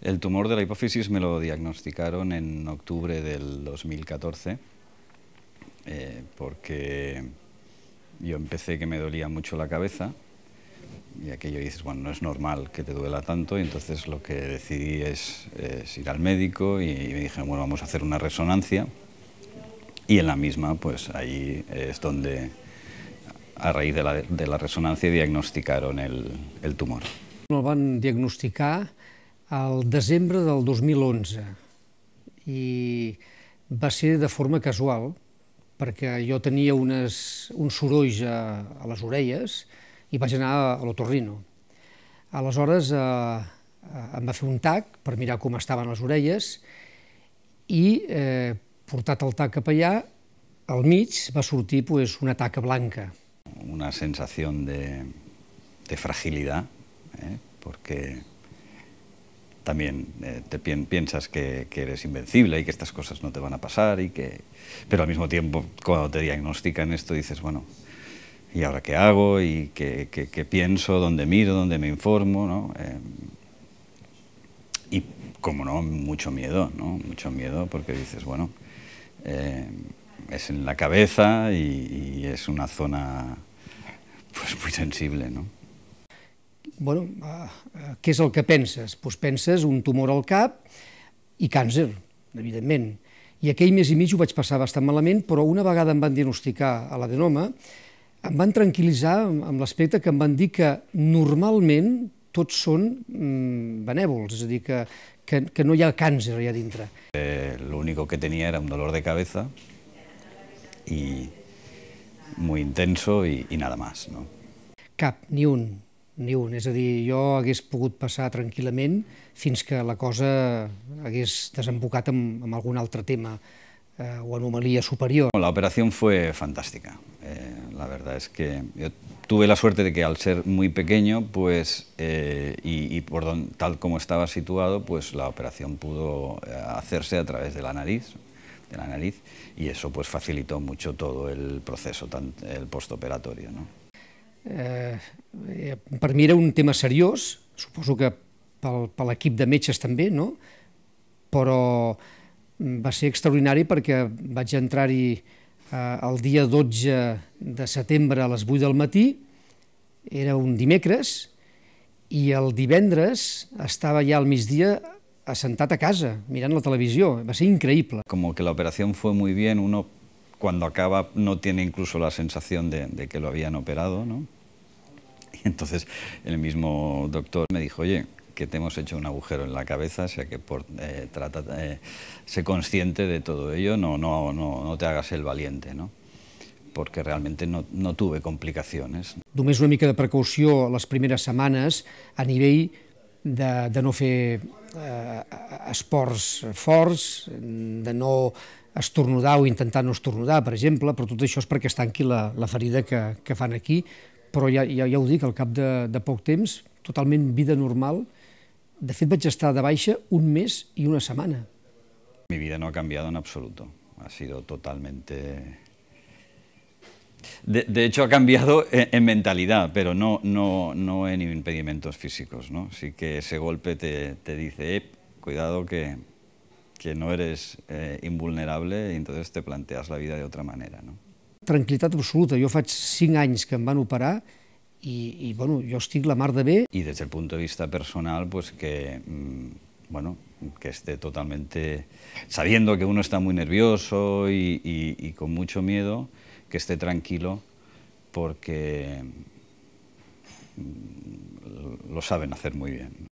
El tumor de la hipófisis me lo diagnosticaron en octubre del 2014 eh, porque yo empecé que me dolía mucho la cabeza y aquello dices, bueno, no es normal que te duela tanto y entonces lo que decidí es, ir al médico y, me dijeron, bueno, vamos a hacer una resonancia y en la misma, pues ahí es donde a raíz de la, resonancia diagnosticaron el, tumor. lo van a diagnosticar al desembre del 2011 i va ser de forma casual perquè jo tenia unes, uns sorolls a, a les orelles i vaig anar a l'otorrino. Aleshores eh, eh, em va fer un tac per mirar com estaven les orelles i, eh, portat el tac cap allà, al mig va sortir pues, una taca blanca. Una sensació de, de fragilitat, ¿eh? perquè también eh, te piensas que, eres invencible y que estas cosas no te van a pasar y que pero al mismo tiempo cuando te diagnostican esto dices bueno y ahora qué hago y qué, pienso dónde miro dónde me informo ¿no? Eh, y como no mucho miedo no mucho miedo porque dices bueno eh, es en la cabeza y, y es una zona pues muy sensible no bueno, uh, què és el que penses? Pues doncs penses un tumor al cap i càncer, evidentment. I aquell mes i mig ho vaig passar bastant malament, però una vegada em van diagnosticar a l'adenoma, em van tranquil·litzar amb l'aspecte que em van dir que normalment tots són mm, benèvols, és a dir, que, que, que no hi ha càncer allà dintre. Eh, lo único que tenia era un dolor de cabeza y muy intenso y, y nada más. ¿no? Cap, ni un ni un. És a dir, jo hagués pogut passar tranquil·lament fins que la cosa hagués desembocat en, en algun altre tema eh, o anomalia superior. La operació fue fantàstica. Eh, la verdad es que yo tuve la suerte de que al ser muy pequeño, pues, eh, y, y, por don, tal como estaba situado, pues la operación pudo eh, hacerse a través de la nariz, de la nariz, y eso pues facilitó mucho todo el proceso, el postoperatorio. ¿no? Eh, eh, per mi era un tema seriós, suposo que pel, per l'equip de metges també, no? però mm, va ser extraordinari perquè vaig entrar-hi eh, el dia 12 de setembre a les 8 del matí, era un dimecres, i el divendres estava ja al migdia assentat a casa, mirant la televisió. Va ser increïble. Com que l'operació va molt bé, un uno cuando acaba no tiene incluso la sensación de, que lo habían operado, ¿no? Y entonces el mismo doctor me dijo, oye, que te hemos hecho un agujero en la cabeza, o sea que por, eh, trata, eh, consciente de todo ello, no, no, no, no te hagas el valiente, ¿no? Porque realmente no, no tuve complicaciones. Només una mica de precaució las primeras semanas a nivel de, no hacer eh, e-, e-, force, de no estornudar o intentar no estornudar, per exemple, però tot això és perquè es tanqui la, la ferida que, que fan aquí, però ja, ja, ja ho dic, al cap de, de poc temps, totalment vida normal. De fet, vaig estar de baixa un mes i una semana. Mi vida no ha canviat en absoluto. Ha sido totalmente... De, de hecho, ha cambiado en, en mentalidad, pero no, no, no en impedimentos físicos. ¿no? Sí que ese golpe te, te dice, eh, cuidado que que no eres eh, invulnerable y entonces te planteas la vida de otra manera. Tranquilidad absoluta. Yo faig cinco años que me em van operar y y bueno, yo estoy la mar de bien. Y desde el punto de vista personal, pues que, mm, bueno, que esté totalmente, sabiendo que uno está muy nervioso y con mucho miedo, que esté tranquilo porque mm, lo saben hacer muy bien.